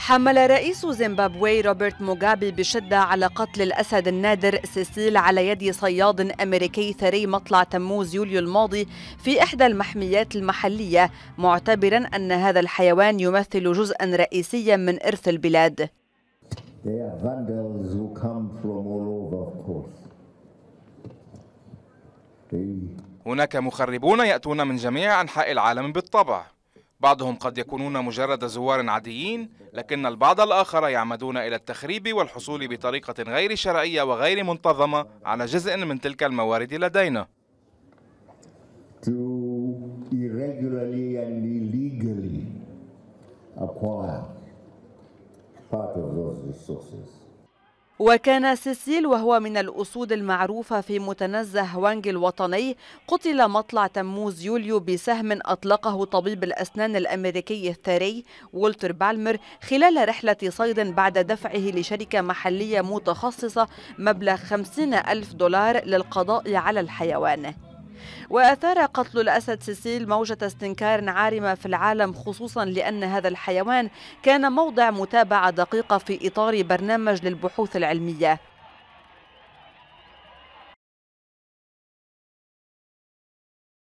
حمل رئيس زيمبابوي روبرت موغابي بشدة على قتل الأسد النادر سيسيل على يد صياد أمريكي ثري مطلع تموز يوليو الماضي في إحدى المحميات المحلية معتبرا أن هذا الحيوان يمثل جزءا رئيسيا من إرث البلاد هناك مخربون يأتون من جميع أنحاء العالم بالطبع بعضهم قد يكونون مجرد زوار عاديين لكن البعض الآخر يعمدون إلى التخريب والحصول بطريقة غير شرعية وغير منتظمة على جزء من تلك الموارد لدينا part of those resources. وكان سيسيل وهو من الأسود المعروفة في متنزه وانج الوطني قتل مطلع تموز يوليو بسهم أطلقه طبيب الأسنان الأمريكي الثري وولتر بالمر خلال رحلة صيد بعد دفعه لشركة محلية متخصصة مبلغ 50 ألف دولار للقضاء على الحيوان وأثار قتل الأسد سيسيل موجة استنكار عارمة في العالم خصوصا لأن هذا الحيوان كان موضع متابعة دقيقة في إطار برنامج للبحوث العلمية